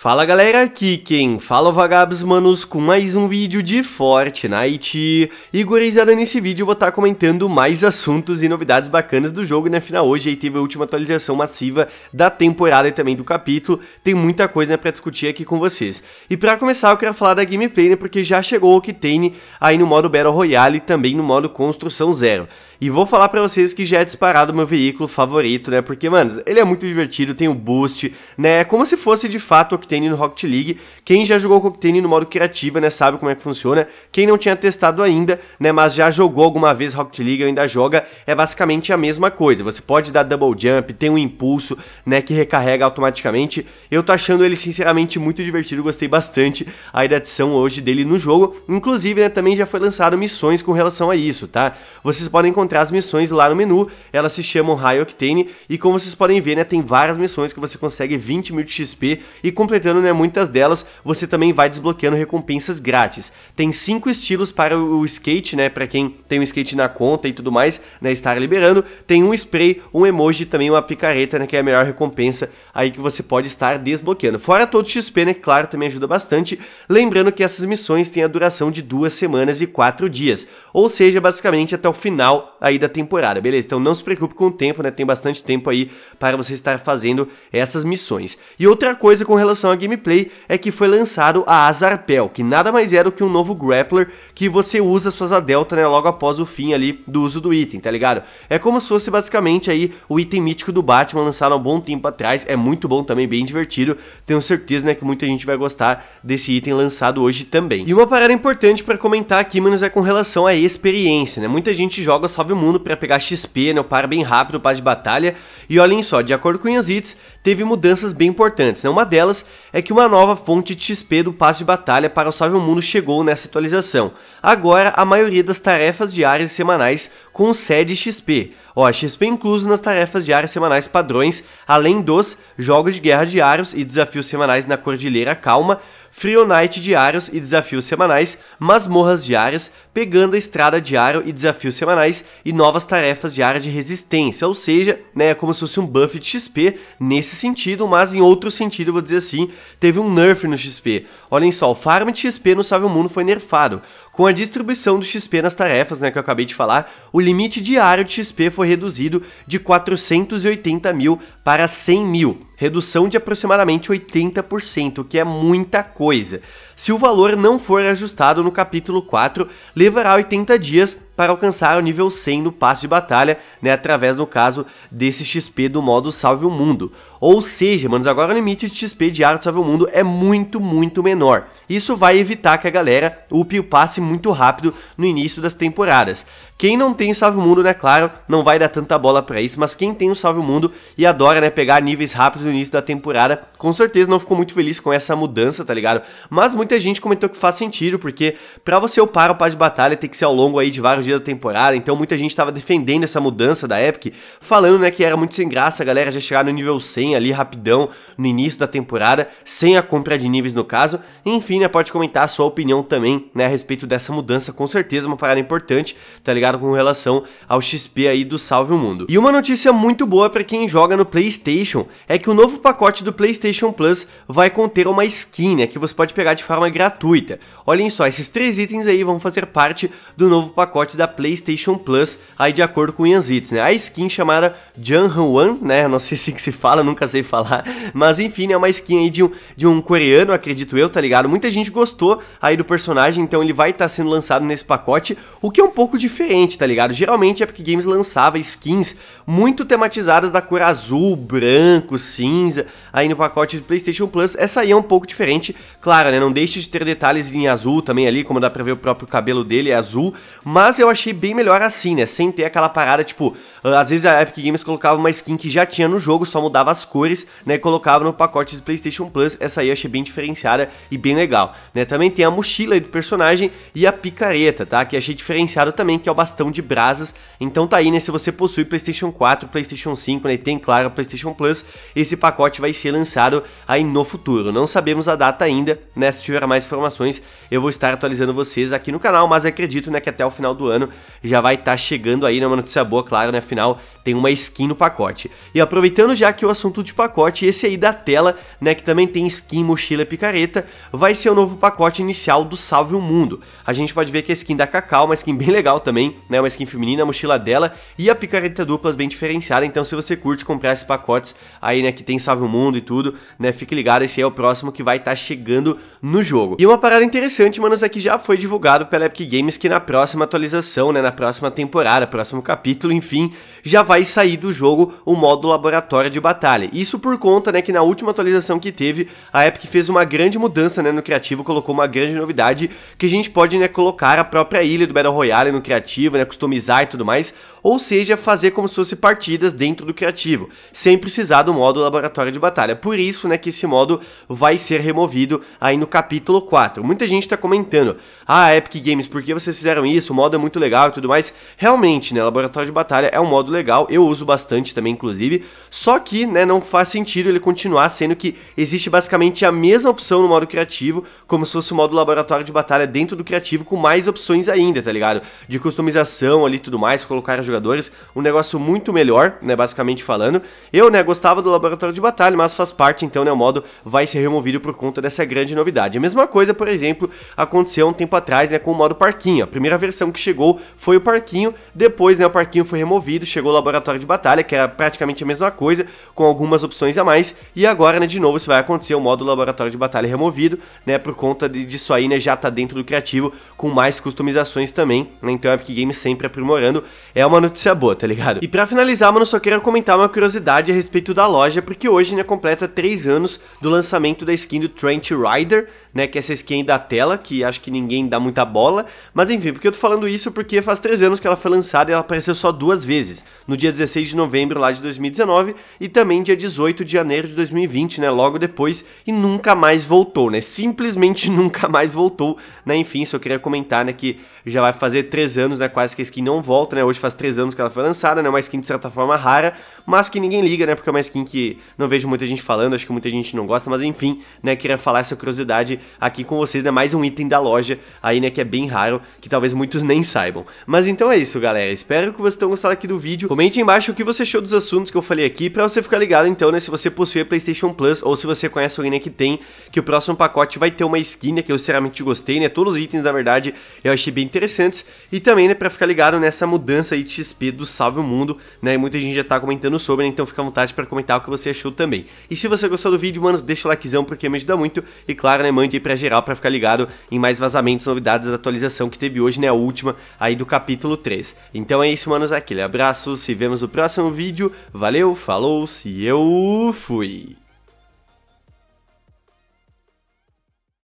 Fala galera, aqui quem fala é vagabos manos com mais um vídeo de Fortnite E gurizada, nesse vídeo eu vou estar tá comentando mais assuntos e novidades bacanas do jogo, né? Afinal, hoje aí teve a última atualização massiva da temporada e também do capítulo Tem muita coisa né, pra discutir aqui com vocês E pra começar eu quero falar da gameplay, né? Porque já chegou o que tem aí no modo Battle Royale e também no modo Construção Zero e vou falar para vocês que já é disparado meu veículo favorito, né? Porque, mano, ele é muito divertido, tem o um boost, né? É como se fosse de fato o Octane no Rocket League. Quem já jogou Octane no modo criativo né, sabe como é que funciona. Quem não tinha testado ainda, né, mas já jogou alguma vez Rocket League ou ainda joga, é basicamente a mesma coisa. Você pode dar double jump, tem um impulso, né, que recarrega automaticamente. Eu tô achando ele sinceramente muito divertido, gostei bastante aí da adição hoje dele no jogo. Inclusive, né, também já foi lançado missões com relação a isso, tá? Vocês podem encontrar encontrar as missões lá no menu. Elas se chamam High Octane e como vocês podem ver, né, tem várias missões que você consegue 20 mil de XP e completando né, muitas delas, você também vai desbloqueando recompensas grátis. Tem cinco estilos para o skate, né, para quem tem um skate na conta e tudo mais, né, estar liberando. Tem um spray, um emoji e também uma picareta, né, que é a melhor recompensa aí que você pode estar desbloqueando. Fora todo o XP, né, claro, também ajuda bastante. Lembrando que essas missões têm a duração de duas semanas e quatro dias, ou seja, basicamente até o final aí da temporada, beleza? Então não se preocupe com o tempo, né? Tem bastante tempo aí para você estar fazendo essas missões. E outra coisa com relação à gameplay é que foi lançado a Azarpel, que nada mais era é do que um novo grappler que você usa suas adelta, né, logo após o fim ali do uso do item, tá ligado? É como se fosse basicamente aí o item mítico do Batman lançado há um bom tempo atrás, é muito bom também, bem divertido. Tenho certeza, né, que muita gente vai gostar desse item lançado hoje também. E uma parada importante para comentar aqui, menos é com relação à experiência, né? Muita gente joga só Salve o mundo para pegar XP, né, o par bem rápido, o par de batalha. E olhem só, de acordo com hits, teve mudanças bem importantes. Né? Uma delas é que uma nova fonte de XP do passe de batalha para o Salve o Mundo chegou nessa atualização. Agora, a maioria das tarefas diárias e semanais concede XP. Ó, XP é incluso nas tarefas diárias e semanais padrões, além dos jogos de guerra diários e desafios semanais na Cordilheira Calma, Frio Night diários e desafios semanais, masmorras diárias, pegando a estrada diário e desafios semanais e novas tarefas diárias de resistência, ou seja, né, é como se fosse um buff de XP nesse sentido, mas em outro sentido, vou dizer assim, teve um nerf no XP. Olhem só, o farm de XP no Salve o Mundo foi nerfado. Com a distribuição do XP nas tarefas, né, que eu acabei de falar, o limite diário de XP foi reduzido de 480 mil para 100 mil, redução de aproximadamente 80%, que é muita coisa. Se o valor não for ajustado no capítulo 4, levará 80 dias para alcançar o nível 100 no passe de batalha, né, através, no caso, desse XP do modo Salve o Mundo. Ou seja, manos, agora o limite de XP de do Salve o Mundo é muito, muito menor. Isso vai evitar que a galera upe o passe muito rápido no início das temporadas. Quem não tem Salve o Mundo, né, claro, não vai dar tanta bola para isso, mas quem tem o Salve o Mundo e adora, né, pegar níveis rápidos no início da temporada, com certeza não ficou muito feliz com essa mudança, tá ligado? Mas muita gente comentou que faz sentido, porque para você upar o pá de batalha tem que ser ao longo aí de vários dias da temporada, então muita gente tava defendendo essa mudança da Epic, falando, né, que era muito sem graça a galera já chegar no nível 100 ali rapidão no início da temporada, sem a compra de níveis no caso. Enfim, né, pode comentar a sua opinião também, né, a respeito dessa mudança, com certeza uma parada importante, tá ligado? Com relação ao XP aí do Salve o Mundo. E uma notícia muito boa para quem joga no PlayStation é que o novo pacote do PlayStation PlayStation Plus vai conter uma skin, né, que você pode pegar de forma gratuita. Olhem só, esses três itens aí vão fazer parte do novo pacote da PlayStation Plus, aí de acordo com Ian Zitz, né? A skin chamada Jung Hwan, né, não sei se é que se fala, nunca sei falar, mas enfim, né, é uma skin aí de um, de um coreano, acredito eu, tá ligado? Muita gente gostou aí do personagem, então ele vai estar tá sendo lançado nesse pacote, o que é um pouco diferente, tá ligado? Geralmente a Epic Games lançava skins muito tematizadas da cor azul, branco, cinza, aí no pacote pacote de PlayStation Plus, essa aí é um pouco diferente, claro, né? Não deixe de ter detalhes em azul também ali, como dá pra ver o próprio cabelo dele é azul, mas eu achei bem melhor assim, né? Sem ter aquela parada, tipo, ah, às vezes a Epic Games colocava uma skin que já tinha no jogo, só mudava as cores, né? E colocava no pacote de PlayStation Plus, essa aí eu achei bem diferenciada e bem legal, né? Também tem a mochila do personagem e a picareta, tá? Que achei diferenciado também, que é o bastão de brasas. Então tá aí, né? Se você possui PlayStation 4, PlayStation 5, né? E tem, claro, PlayStation Plus, esse pacote vai ser lançado aí no futuro. Não sabemos a data ainda, né? Se tiver mais informações, eu vou estar atualizando vocês aqui no canal, mas acredito, né, que até o final do ano já vai estar tá chegando aí, né, uma notícia boa, claro, né? Afinal, tem uma skin no pacote. E aproveitando já que o assunto de pacote, esse aí da tela, né, que também tem skin, mochila e picareta, vai ser o novo pacote inicial do Salve o Mundo. A gente pode ver que a skin da Cacau, é uma skin bem legal também, né, uma skin feminina, a mochila dela e a picareta duplas bem diferenciada, então se você curte comprar esses pacotes aí, né, que tem Salve o Mundo e tudo, né? Fique ligado, esse aí é o próximo que vai estar tá chegando no jogo. E uma parada interessante, manos, é que já foi divulgado pela Epic Games que na próxima atualização, né, na próxima temporada, próximo capítulo, enfim, já vai sair do jogo o modo laboratório de batalha. Isso por conta, né, que na última atualização que teve, a Epic fez uma grande mudança, né, no criativo, colocou uma grande novidade que a gente pode, né, colocar a própria ilha do Battle Royale no criativo, né, customizar e tudo mais, ou seja, fazer como se fosse partidas dentro do criativo, sem precisar do modo laboratório de batalha. Por isso isso, né, que esse modo vai ser removido aí no capítulo 4. Muita gente está comentando, ah, Epic Games, por que vocês fizeram isso? O modo é muito legal e tudo mais. Realmente, né, Laboratório de Batalha é um modo legal, eu uso bastante também, inclusive, só que, né, não faz sentido ele continuar, sendo que existe basicamente a mesma opção no modo criativo, como se fosse o modo Laboratório de Batalha dentro do criativo, com mais opções ainda, tá ligado? De customização ali e tudo mais, colocar os jogadores, um negócio muito melhor, né, basicamente falando. Eu, né, gostava do Laboratório de Batalha, mas faz parte parte, então, né, o modo vai ser removido por conta dessa grande novidade. A mesma coisa, por exemplo, aconteceu um tempo atrás né, com o modo parquinho. A primeira versão que chegou foi o parquinho, depois né, o parquinho foi removido, chegou o laboratório de batalha, que era praticamente a mesma coisa, com algumas opções a mais, e agora, né, de novo, isso vai acontecer o modo laboratório de batalha removido, né, por conta de, disso aí, né, já tá dentro do criativo, com mais customizações também, né, então a é Epic Games sempre aprimorando, é uma notícia boa, tá ligado? E para finalizar, mano, só quero comentar uma curiosidade a respeito da loja, porque hoje, né, completa 3 três anos do lançamento da skin do Trent Rider, né? Que é essa skin da tela, que acho que ninguém dá muita bola. Mas enfim, porque eu tô falando isso? Porque faz três anos que ela foi lançada e ela apareceu só duas vezes. No dia 16 de novembro lá de 2019 e também dia 18 de janeiro de 2020, né? Logo depois e nunca mais voltou, né? Simplesmente nunca mais voltou, né? Enfim, só queria comentar, né? Que já vai fazer três anos, né? Quase que a skin não volta, né? Hoje faz três anos que ela foi lançada, né? Uma skin de certa forma rara, mas que ninguém liga, né? Porque é uma skin que não vejo muita gente falando falando, acho que muita gente não gosta, mas enfim, né, queria falar essa curiosidade aqui com vocês, né, mais um item da loja aí, né, que é bem raro, que talvez muitos nem saibam. Mas então é isso, galera, espero que vocês tenham gostado aqui do vídeo, comente embaixo o que você achou dos assuntos que eu falei aqui, pra você ficar ligado, então, né, se você possui a Playstation Plus, ou se você conhece alguém né, que tem, que o próximo pacote vai ter uma skin, né, que eu sinceramente gostei, né, todos os itens, na verdade, eu achei bem interessantes, e também, né, pra ficar ligado nessa mudança aí de XP do Salve o Mundo, né, muita gente já tá comentando sobre, né, então fica à vontade para comentar o que você achou também. E se você você gostou do vídeo, mano, deixa o likezão porque me ajuda muito. E claro, né, mande aí pra geral pra ficar ligado em mais vazamentos, novidades da atualização que teve hoje, né, a última aí do capítulo 3. Então é isso, manos, aquele abraço, se vemos no próximo vídeo. Valeu, falou, se eu fui!